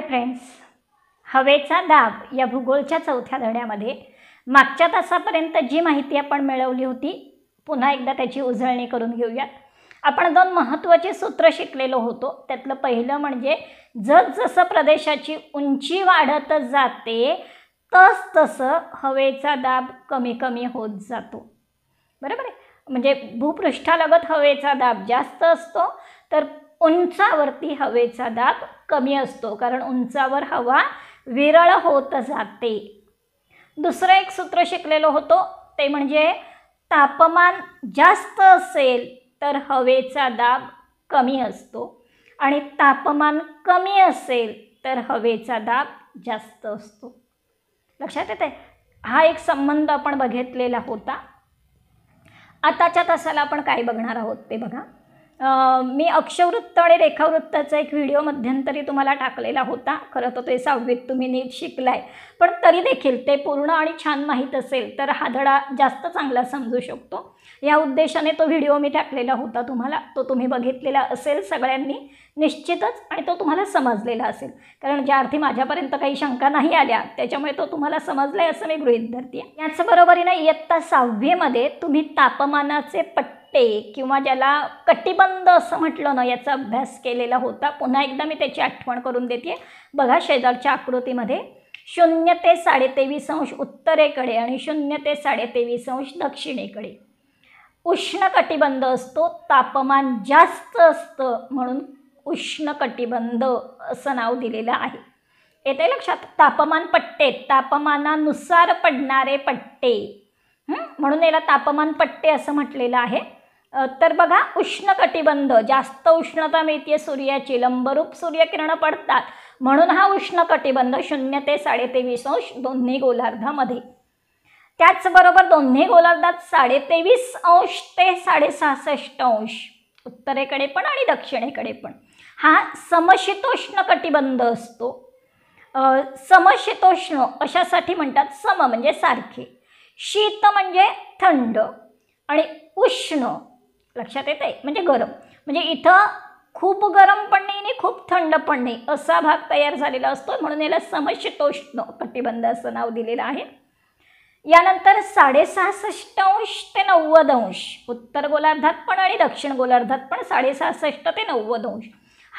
friends हवेचा दाब या भूगोलच्या चौथ्या धड्यामध्ये मागच्या तासापर्यंत जी माहिती आपण मिळवली होती पुन्हा एकदा त्याची उजळणी करून घेऊया आपण दोन महत्त्वाचे सूत्र शिकलेलो होतो त्यातलं पहिलं म्हणजे जसजसं प्रदेशाची उंची वाढत जाते तस तसं हवेचा दाब कमी कमी होत जातो बरोबर आहे म्हणजे भूपृष्ठालगत हवेचा दाब जास्त असतो तर उंचावरती हवेचा दाब कमी असतो कारण उंचावर हवा विरळ होत जाते दुसरं एक सूत्र शिकलेलो होतो ते म्हणजे तापमान जास्त असेल तर हवेचा दाब कमी असतो आणि तापमान कमी असेल तर हवेचा दाब जास्त असतो लक्षात येते हा एक संबंध आपण बघितलेला होता आताच्या तासाला आपण काय बघणार आहोत ते बघा मी अक्षवृत्त आणि रेखावृत्ताचा एक व्हिडिओ मध्यंतरी तुम्हाला टाकलेला होता खरं तर ते सहावीत तुम्ही नीट शिकलाय पण तरी देखील ते पूर्ण आणि छान माहीत असेल तर हा धडा जास्त चांगला समजू शकतो या उद्देशाने तो व्हिडिओ मी टाकलेला होता तुम्हाला तो तुम्ही बघितलेला असेल सगळ्यांनी निश्चितच आणि तो तुम्हाला समजलेला असेल कारण ज्या अर्थी माझ्यापर्यंत काही शंका नाही आल्या त्याच्यामुळे तो तुम्हाला समजला आहे असं मी गृहित धरते याचबरोबरीनं इयत्ता सहावीमध्ये तुम्ही तापमानाचे पट्ट कट्टे किंवा ज्याला कटिबंध असं म्हटलं ना याचा अभ्यास केलेला होता पुन्हा एकदा मी त्याची आठवण करून देते बघा शेजारच्या आकृतीमध्ये शून्य ते साडेतेवीस अंश उत्तरेकडे आणि शून्य ते साडेतेवीस अंश दक्षिणेकडे उष्ण कटिबंध असतो तापमान जास्त असतं म्हणून उष्ण कटिबंध असं नाव दिलेलं आहे येते लक्षात तापमान पट्टे तापमानानुसार पडणारे पट्टे म्हणून याला तापमान पट्टे असं म्हटलेलं आहे तर बघा उष्णकटिबंध जास्त उष्णता मिळते सूर्याची लंबरूप सूर्यकिरण पडतात म्हणून हा उष्ण कटिबंध शून्य ते साडेतेवीस अंश दोन्ही गोलार्धामध्ये त्याचबरोबर दोन्ही गोलार्धात साडेतेवीस अंश ते साडेसहासष्ट अंश उत्तरेकडे पण आणि दक्षिणेकडे पण हा समशीतोष्ण कटिबंध असतो समशीतोष्ण अशासाठी म्हणतात सम म्हणजे सारखे शीत म्हणजे थंड आणि उष्ण लक्षात येत आहे म्हणजे गरम म्हणजे इथं खूप गरम पण नाही आणि खूप थंड पण नाही असा भाग तयार झालेला असतो म्हणून याला समशीतोष्ण कटिबंध असं नाव दिलेलं आहे यानंतर साडेसहासष्ट अंश ते नव्वद अंश उत्तर गोलार्धात पण आणि दक्षिण गोलार्धात पण साडेसहासष्ट ते नव्वद अंश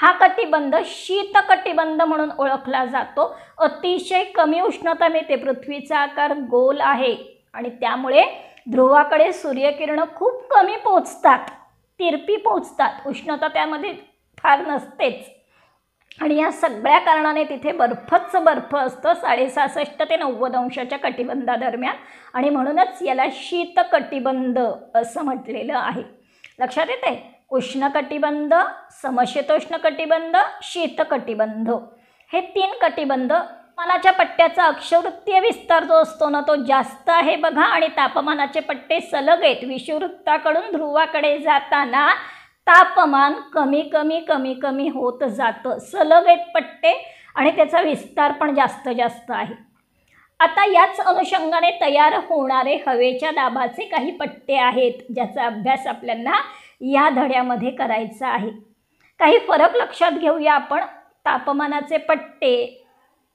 हा कटिबंध शीत कटिबंध म्हणून ओळखला जातो अतिशय कमी उष्णता मिळते पृथ्वीचा आकार गोल आहे आणि त्यामुळे ध्रुवाकडे सूर्यकिरण खूप कमी पोचतात तिरपी पोचतात उष्णता त्यामध्ये फार नसतेच आणि या सगळ्या कारणाने तिथे बर्फच बर्फ असतं साडेसहासष्ट ते नव्वद अंशाच्या कटिबंधादरम्यान आणि म्हणूनच याला शीत कटिबंध असं म्हटलेलं आहे लक्षात येते उष्ण कटिबंध समशीतोष्ण कटिबंध शीत कटिबंध हे तीन कटिबंध तापमानाच्या पट्ट्याचा अक्षवृत्तीय विस्तार जो असतो ना तो जास्त आहे बघा आणि तापमानाचे पट्टे सलग आहेत विषुवृत्ताकडून ध्रुवाकडे जाताना तापमान कमी कमी कमी कमी होत जातं सलग आहेत पट्टे आणि त्याचा विस्तार पण जास्त जास्त आहे आता याच अनुषंगाने तयार होणारे हवेच्या दाबाचे काही पट्टे आहेत ज्याचा अभ्यास आपल्याला या धड्यामध्ये करायचा आहे काही फरक लक्षात घेऊया आपण तापमानाचे पट्टे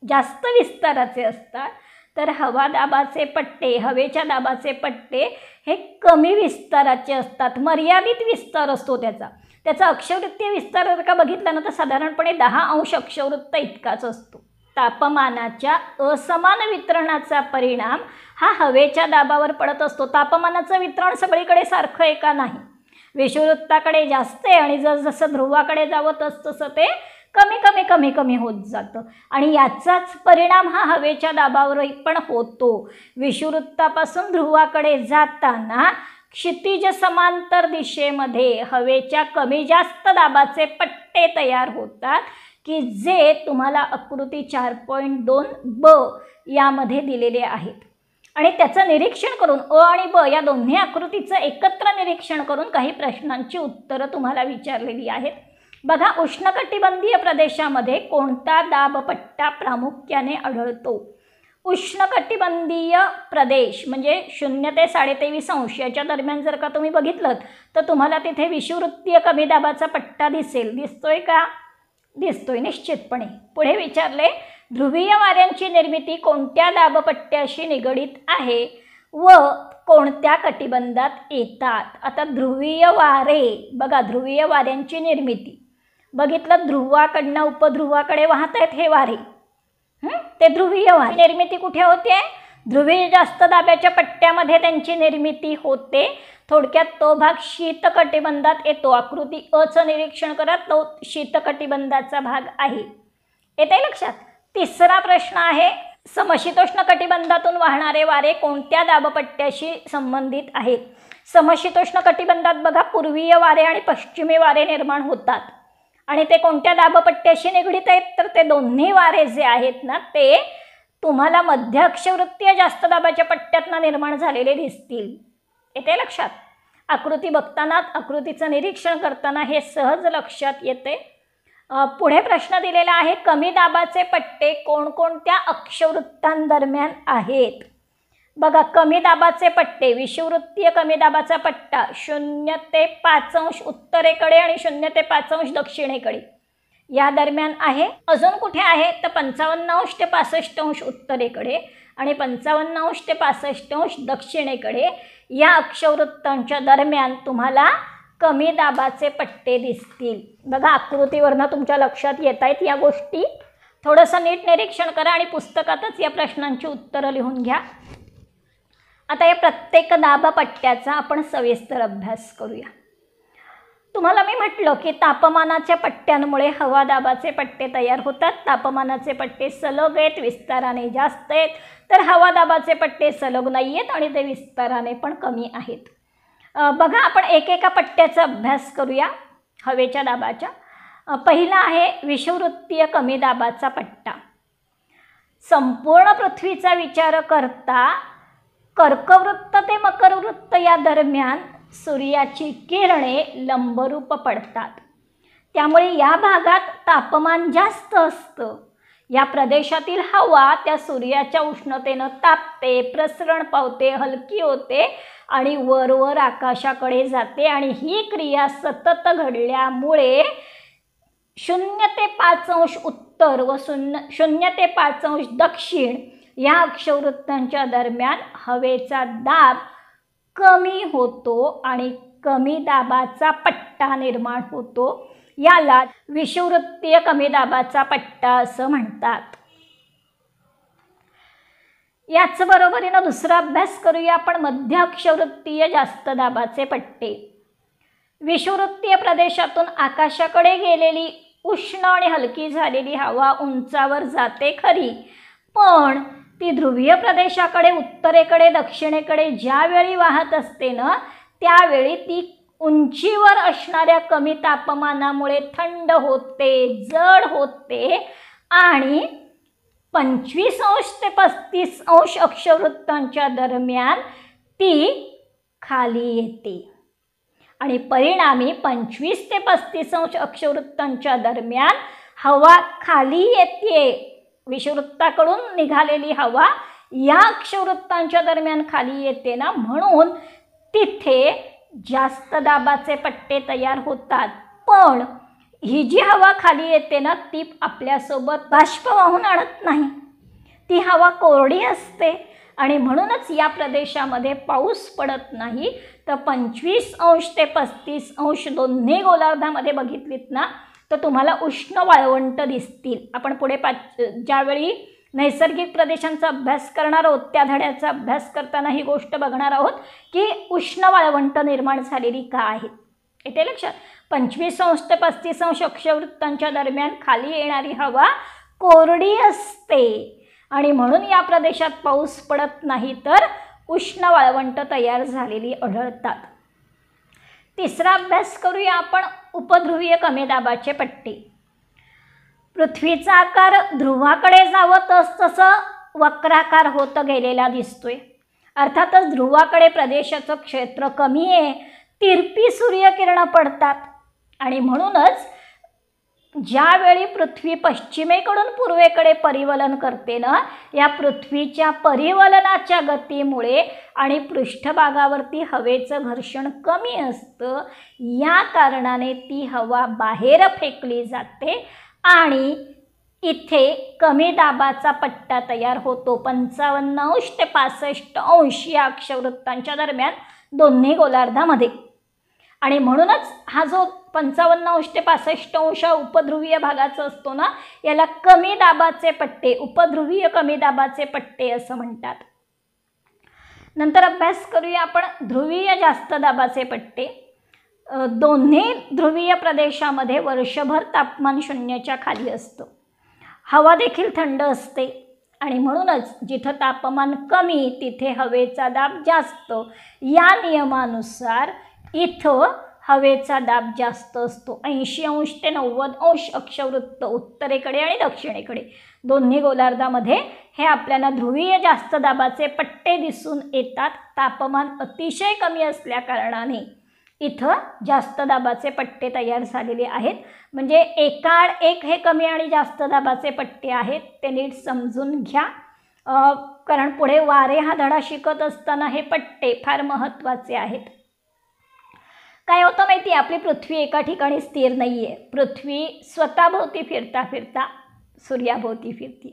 जास्त विस्ताराचे असतात तर हवा दाबाचे पट्टे हवेच्या दाबाचे पट्टे हे कमी विस्ताराचे असतात मर्यादित विस्तार असतो त्याचा त्याचा अक्षवृत्तीय विस्तार जर का बघितला ना तर साधारणपणे दहा अंश अक्षवृत्त इतकाच असतो तापमानाच्या असमान वितरणाचा परिणाम हा हवेच्या दाबावर पडत असतो तापमानाचं वितरण सगळीकडे सारखं आहे का नाही विषुवृत्ताकडे जास्त आहे आणि जसजसं ध्रुवाकडे जावं तसं तसं ते कमी कमी कमी कमी होत जातं आणि याचाच परिणाम हा हवेच्या दाबावरही पण होतो विषुवृत्तापासून ध्रुवाकडे जाताना क्षितिज समांतर दिशेमध्ये हवेच्या कमी जास्त दाबाचे पट्टे तयार होतात की जे तुम्हाला आकृती चार पॉईंट दोन ब यामध्ये दिलेले आहेत आणि त्याचं निरीक्षण करून अ आणि ब या दोन्ही आकृतीचं एकत्र निरीक्षण करून काही प्रश्नांची उत्तरं तुम्हाला विचारलेली आहेत बघा उष्णकटिबंधीय प्रदेशामध्ये कोणता दाबपट्टा प्रामुख्याने आढळतो उष्णकटिबंधीय प्रदेश म्हणजे शून्य ते साडेतेवीस अंश याच्या दरम्यान जर का तुम्ही बघितलं तर तुम्हाला तिथे विषुवृत्तीय कमी दाबाचा पट्टा दिसेल दिसतोय का दिसतोय निश्चितपणे पुढे विचारले ध्रुवीय वाऱ्यांची निर्मिती कोणत्या दाबपट्ट्याशी निगडीत आहे व कोणत्या कटिबंधात येतात आता ध्रुवीय वारे बघा ध्रुवीय वाऱ्यांची निर्मिती बघितलं ध्रुवाकडनं उपध्रुवाकडे वाहत आहेत हे वारे ते ध्रुवीय वारे निर्मिती कुठे होते ध्रुवीय जास्त दाब्याच्या पट्ट्यामध्ये त्यांची निर्मिती होते थोडक्यात तो भाग शीतकटिबंधात येतो आकृती अचं निरीक्षण करा तो शीतकटिबंधाचा भाग आहे येत आहे लक्षात तिसरा प्रश्न आहे समशीतोष्ण कटिबंधातून वाहणारे वारे कोणत्या दाबपट्ट्याशी संबंधित आहेत समशीतोष्ण कटिबंधात बघा पूर्वीय वारे आणि पश्चिमी वारे निर्माण होतात आणि ते कोणत्या दाबपट्ट्याशी निगडीत आहेत तर ते दोन्ही वारे जे आहेत ना ते तुम्हाला मध्य या जास्त दाबाच्या पट्ट्यातनं निर्माण झालेले दिसतील येते लक्षात आकृती बघताना आकृतीचं निरीक्षण करताना हे सहज लक्षात येते पुढे प्रश्न दिलेला आहे कमी दाबाचे पट्टे कोणकोणत्या अक्षवृत्तांदरम्यान आहेत बघा कमी दाबाचे पट्टे विषुवृत्तीय कमी दाबाचा पट्टा शून्य ते पाच अंश उत्तरेकडे आणि शून्य ते पाच अंश दक्षिणेकडे या दरम्यान आहे अजून कुठे आहे तर पंचावन्न अंश ते पासष्ट अंश उत्तरेकडे आणि पंचावन्न अंश ते पासष्ट अंश दक्षिणेकडे या अक्षवृत्तांच्या दरम्यान तुम्हाला कमी दाबाचे पट्टे दिसतील बघा आकृतीवरनं तुमच्या लक्षात येत आहेत या गोष्टी थोडंसं नीट निरीक्षण करा आणि पुस्तकातच या प्रश्नांची उत्तरं लिहून घ्या आता या प्रत्येक पट्ट्याचा आपण सविस्तर अभ्यास करूया तुम्हाला मी म्हटलं की तापमानाच्या पट्ट्यांमुळे हवा दाबाचे पट्टे तयार होतात तापमानाचे पट्टे सलग आहेत विस्ताराने जास्त आहेत तर हवा दाबाचे पट्टे सलग नाही आहेत आणि ते विस्ताराने पण कमी आहेत बघा आपण एकेका पट्ट्याचा अभ्यास करूया हवेच्या दाबाच्या पहिला आहे विषुवृत्तीय कमी दाबाचा पट्टा संपूर्ण पृथ्वीचा विचार करता कर्कवृत्त ते मकरवृत्त या दरम्यान सूर्याची किरणे लंबरूप पडतात त्यामुळे या भागात तापमान जास्त असतं या प्रदेशातील हवा त्या सूर्याच्या उष्णतेनं तापते प्रसरण पावते हलकी होते आणि वरवर आकाशाकडे जाते आणि ही क्रिया सतत घडल्यामुळे शून्य ते पाच अंश उत्तर व शून्य शून्य ते पाच अंश दक्षिण या अक्षवृत्तांच्या दरम्यान हवेचा दाब कमी होतो आणि कमी दाबाचा पट्टा निर्माण होतो याला विषुवृत्तीय कमी दाबाचा पट्टा असं म्हणतात याच बरोबरीनं दुसरा अभ्यास करूया आपण मध्य अक्षवृत्तीय जास्त दाबाचे पट्टे विषुवृत्तीय प्रदेशातून आकाशाकडे गेलेली उष्ण आणि हलकी झालेली हवा उंचावर जाते खरी पण ती ध्रुवीय प्रदेशाकडे उत्तरेकडे दक्षिणेकडे ज्यावेळी वाहत असते ना त्यावेळी ती उंचीवर असणाऱ्या कमी तापमानामुळे थंड होते जड होते आणि पंचवीस अंश ते पस्तीस अंश अक्षवृत्तांच्या दरम्यान ती खाली येते आणि परिणामी पंचवीस ते पस्तीस अंश अक्षवृत्तांच्या दरम्यान हवा खाली येते विषुवृत्ताकडून निघालेली हवा या अक्षवृत्तांच्या दरम्यान खाली येते ना म्हणून तिथे जास्त दाबाचे पट्टे तयार होतात पण ही जी हवा खाली येते ना ती आपल्यासोबत बाष्प वाहून आणत नाही ती हवा कोरडी असते आणि म्हणूनच या प्रदेशामध्ये पाऊस पडत नाही तर पंचवीस अंश ते पस्तीस अंश दोन्ही गोलार्धामध्ये बघितलीत ना तर तुम्हाला उष्ण वाळवंट दिसतील आपण पुढे पाच ज्यावेळी नैसर्गिक प्रदेशांचा अभ्यास करणार आहोत त्या धड्याचा अभ्यास करताना ही गोष्ट बघणार आहोत की उष्ण वाळवंट निर्माण झालेली का आहेत येते लक्षात पंचवीस अंश ते पस्तीस अंश अक्षवृत्तांच्या दरम्यान खाली येणारी हवा कोरडी असते आणि म्हणून या प्रदेशात पाऊस पडत नाही तर उष्ण वाळवंट तयार झालेली आढळतात तिसरा अभ्यास करूया आपण उपध्रुवीय कमी दाबाचे पट्टी पृथ्वीचा आकार ध्रुवाकडे जावं तस तसं वक्राकार होत गेलेला दिसतोय अर्थातच ध्रुवाकडे प्रदेशाचं क्षेत्र कमी आहे तिरपी सूर्यकिरणं पडतात आणि म्हणूनच ज्यावेळी पृथ्वी पश्चिमेकडून पूर्वेकडे परिवलन करते ना या पृथ्वीच्या परिवलनाच्या गतीमुळे आणि पृष्ठभागावरती हवेचं घर्षण कमी असतं या कारणाने ती हवा बाहेर फेकली जाते आणि इथे कमी दाबाचा पट्टा तयार होतो पंचावन्न अंश ते पासष्ट अंश या अक्षवृत्तांच्या दरम्यान दोन्ही गोलार्धामध्ये आणि म्हणूनच हा जो पंचावन्न अंश ते पासष्ट अंश उपध्रुवीय भागाचा असतो ना याला कमी दाबाचे पट्टे उपध्रुवीय कमी दाबाचे पट्टे असं म्हणतात नंतर अभ्यास करूया आपण ध्रुवीय जास्त दाबाचे पट्टे दोन्ही ध्रुवीय प्रदेशामध्ये वर्षभर तापमान शून्याच्या खाली असतं हवा देखील थंड असते आणि म्हणूनच जिथं तापमान कमी तिथे हवेचा दाब जास्त या नियमानुसार इथं हवेचा दाब जास्त असतो ऐंशी अंश ते नव्वद अंश अक्षवृत्त उत्तरेकडे आणि दक्षिणेकडे दोन्ही गोलार्धामध्ये हे आपल्याला ध्रुवीय जास्त दाबाचे पट्टे दिसून येतात तापमान अतिशय कमी असल्याकारणाने इथं जास्त दाबाचे पट्टे तयार झालेले आहेत म्हणजे एकाड एक हे कमी आणि जास्त दाबाचे पट्टे आहेत ते नीट समजून घ्या कारण पुढे वारे हा धडा शिकत असताना हे पट्टे फार महत्त्वाचे आहेत काय होतं माहिती आहे आपली पृथ्वी एका ठिकाणी स्थिर नाही आहे पृथ्वी स्वतःभोवती फिरता फिरता सूर्याभोवती फिरती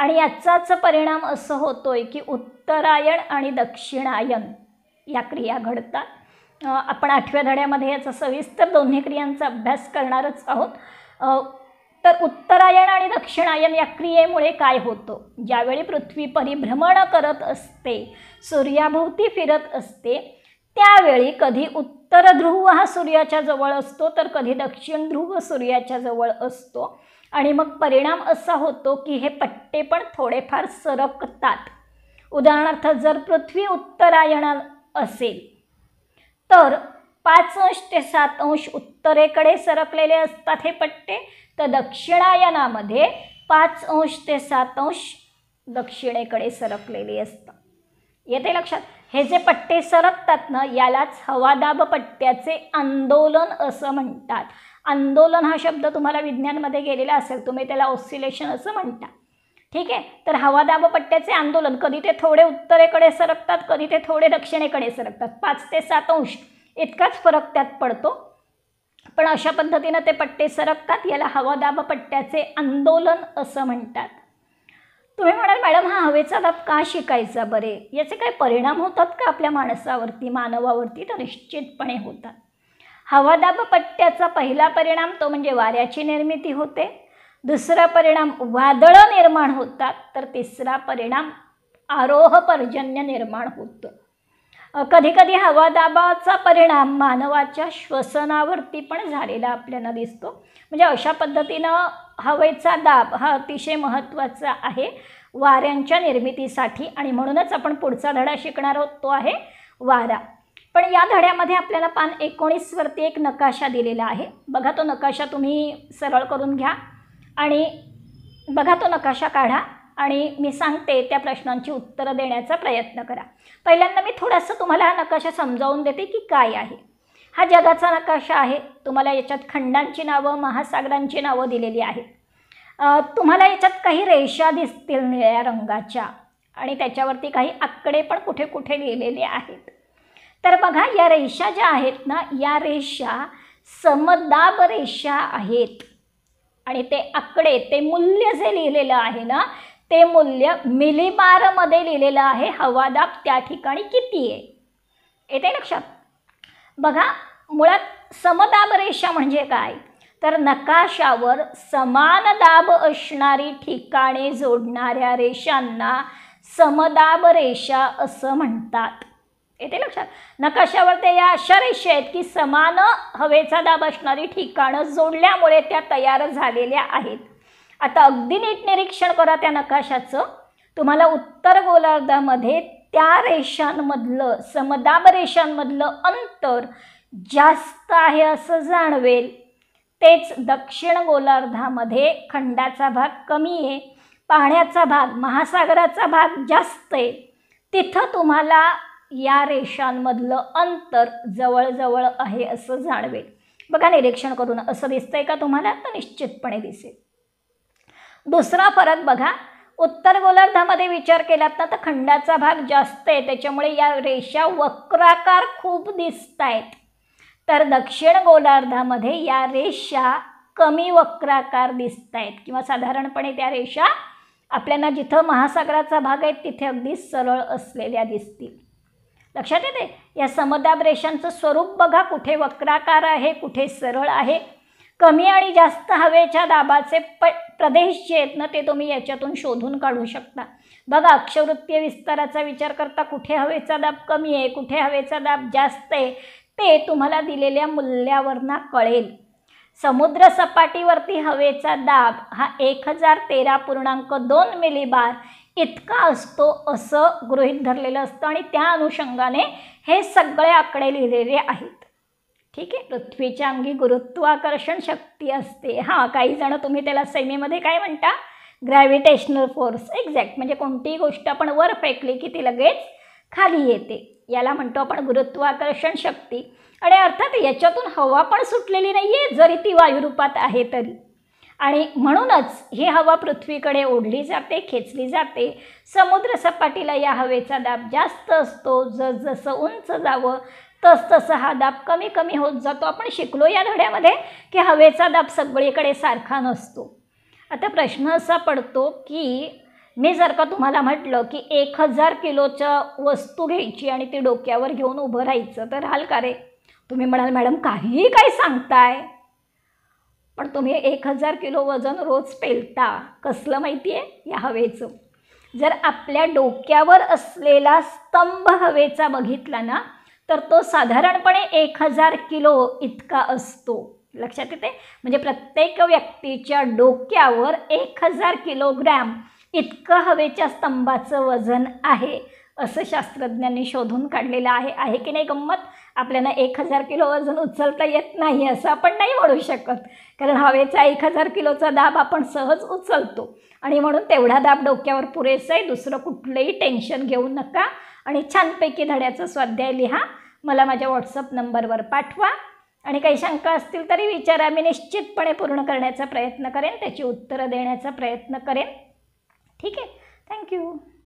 आणि याचाच परिणाम असं होतो आहे की उत्तरायण आणि दक्षिणायन या क्रिया घडतात आपण आठव्या धड्यामध्ये याचा सविस्तर दोन्ही क्रियांचा अभ्यास करणारच आहोत तर उत्तरायण आणि दक्षिणायन या क्रियेमुळे काय होतं ज्यावेळी पृथ्वी परिभ्रमण करत असते सूर्याभोवती फिरत असते त्यावेळी कधी उत्तर तर ध्रुव हा सूर्याच्या जवळ असतो तर कधी दक्षिण ध्रुव सूर्याच्या जवळ असतो आणि मग परिणाम असा होतो की हे पट्टे पण थोडेफार सरकतात उदाहरणार्थ जर पृथ्वी उत्तरायणा असेल तर पाच अंश ते सात अंश उत्तरेकडे सरकलेले असतात हे पट्टे तर दक्षिणायनामध्ये पाच अंश ते सात अंश दक्षिणेकडे सरकलेले असतात येते लक्षात हे जे पट्टे सरकतात ना यालाच हवादाब पट्ट्याचे आंदोलन असं म्हणतात आंदोलन हा शब्द तुम्हाला विज्ञानमध्ये गेलेला असेल तुम्ही त्याला ऑसिलेशन असं म्हणता ठीक आहे तर हवादाब पट्ट्याचे आंदोलन कधी ते थोडे उत्तरेकडे सरकतात कधी ते थोडे दक्षिणेकडे सरकतात पाच ते सात अंश इतकाच फरक त्यात पडतो पण अशा पद्धतीनं ते पट्टे सरकतात याला हवादाब पट्ट्याचे आंदोलन असं म्हणतात तुम्ही म्हणाल मॅडम हा हवेचा दाब का शिकायचा बरे याचे काही परिणाम होतात का आपल्या माणसावरती मानवावरती तर निश्चितपणे होतात हवादाब पट्ट्याचा पहिला परिणाम तो म्हणजे वाऱ्याची निर्मिती होते दुसरा परिणाम वादळं निर्माण होतात तर तिसरा परिणाम आरोह पर्जन्य निर्माण होतं कधीकधी हवादाबाचा परिणाम मानवाच्या श्वसनावरती पण झालेला आपल्याला दिसतो म्हणजे अशा पद्धतीनं हवेचा दाब हा अतिशय महत्त्वाचा आहे वाऱ्यांच्या निर्मितीसाठी आणि म्हणूनच आपण पुढचा धडा शिकणार आहोत तो आहे वारा पण या धड्यामध्ये आपल्याला पान एकोणीसवरती एक नकाशा दिलेला आहे बघा तो नकाशा तुम्ही सरळ करून घ्या आणि बघा तो नकाशा काढा आणि मी सांगते त्या प्रश्नांची उत्तरं देण्याचा प्रयत्न करा पहिल्यांदा मी थोडंसं तुम्हाला हा नकाशा समजावून देते की काय आहे हा जगाचा नकाशा आहे तुम्हाला याच्यात खंडांची नावं महासागरांची नावं दिलेली आहेत तुम्हाला याच्यात काही रेषा दिसतील निळ्या रंगाच्या आणि त्याच्यावरती काही आकडे पण कुठे कुठे लिहिलेले आहेत तर बघा या रेषा ज्या आहेत ना या रेषा समदाब रेषा आहेत आणि ते आकडे ते मूल्य जे लिहिलेलं आहे ना ते मूल्य मिलीबारमध्ये लिहिलेलं आहे हवादाब त्या ठिकाणी किती आहे येते लक्षात बघा मुळात समदाब रेषा म्हणजे काय तर नकाशावर समान दाब असणारी ठिकाणे जोडणाऱ्या रेषांना समदाब रेषा असं म्हणतात येते लक्षात नकाशावर ते या अशा रेषा आहेत की समान हवेचा दाब असणारी ठिकाणं जोडल्यामुळे त्या तयार झालेल्या आहेत आता अगदी नीट निरीक्षण करा त्या नकाशाचं तुम्हाला उत्तर गोलार्धामध्ये त्या रेषांमधलं समदाब रेषांमधलं अंतर जास्त आहे असं जाणवेल तेच दक्षिण गोलार्धामध्ये खंडाचा भाग कमी आहे पाण्याचा भाग महासागराचा भाग जास्त आहे तिथं तुम्हाला या रेषांमधलं अंतर जवळजवळ आहे असं जाणवेल बघा निरीक्षण करून असं दिसतंय का तुम्हाला तर निश्चितपणे दिसेल दुसरा फरक बघा उत्तर गोलार्धामध्ये विचार केलात ना तर खंडाचा भाग जास्त आहे त्याच्यामुळे या रेषा वक्राकार खूप दिसत आहेत तर दक्षिण गोलार्धामध्ये या रेषा कमी वक्राकार दिसत आहेत किंवा साधारणपणे त्या रेषा आपल्याला जिथं महासागराचा भाग आहे तिथे अगदी सरळ असलेल्या दिसतील लक्षात येते या समदाब रेषांचं स्वरूप बघा कुठे वक्राकार आहे कुठे सरळ आहे कमी आणि जास्त हवेच्या दाबाचे प प्रदेश जे आहेत ना ते तुम्ही याच्यातून शोधून काढू शकता बघा अक्षवृत्तीय विस्ताराचा विचार करता कुठे हवेचा दाब कमी आहे कुठे हवेचा दाब जास्त आहे ते तुम्हाला दिलेल्या मूल्यावरना कळेल समुद्र सपाटीवरती हवेचा दाब हा एक हजार तेरा पूर्णांक दोन मिलीबार इतका असतो असं गृहीत धरलेलं असतं आणि त्या अनुषंगाने हे सगळे आकडे लिहिलेले आहेत ठीक आहे पृथ्वीच्या अंगी गुरुत्वाकर्षण शक्ती असते हां काही जणं तुम्ही त्याला सेमीमध्ये काय म्हणता ग्रॅव्हिटेशनल फोर्स एक्झॅक्ट म्हणजे कोणतीही गोष्ट आपण वर फेकली की ती लगेच खाली येते याला म्हणतो आपण गुरुत्वाकर्षण शक्ती आणि अर्थात याच्यातून हवा पण सुटलेली नाही आहे जरी ती वायुरूपात आहे तरी आणि म्हणूनच ही हवा पृथ्वीकडे ओढली जाते खेचली जाते समुद्रसपाटीला या हवेचा दाब जास्त असतो जसजसं उंच जावं तसतसं हा दाब कमी कमी होत जातो आपण शिकलो या धड्यामध्ये की हवेचा दाब सगळीकडे सारखा नसतो आता प्रश्न असा पडतो की मी जर का तुम्हाला म्हटलं की एक हजार किलोच्या वस्तू घ्यायची आणि ती डोक्यावर घेऊन उभं राहायचं तर हाल का रे तुम्ही म्हणाल मॅडम काहीही काय सांगताय पण तुम्ही एक हजार किलो वजन रोज पेलता कसलं माहिती आहे या हवेचं जर आपल्या डोक्यावर असलेला स्तंभ हवेचा बघितला ना तर तो साधारणपणे एक हजार किलो इतका असतो लक्षात येते म्हणजे प्रत्येक व्यक्तीच्या डोक्यावर एक हजार किलोग्रॅम इतकं हवेच्या स्तंभाचं वजन आहे असं शास्त्रज्ञांनी शोधून काढलेलं आहे आहे की नाही गंमत आपल्याला एक हजार किलो वजन उचलता येत नाही असं आपण नाही म्हणू शकत कारण हवेचा एक हजार किलोचा दाब आपण सहज उचलतो आणि म्हणून तेवढा दाब डोक्यावर पुरेसा आहे दुसरं कुठलंही टेन्शन घेऊ नका आणि छानपैकी धड्याचं स्वाध्याय लिहा मला माझ्या व्हॉट्सअप नंबरवर पाठवा आणि काही शंका असतील तरी विचारा मी निश्चितपणे पूर्ण करण्याचा प्रयत्न करेन त्याची उत्तरं देण्याचा प्रयत्न करेन ठीक आहे थँक्यू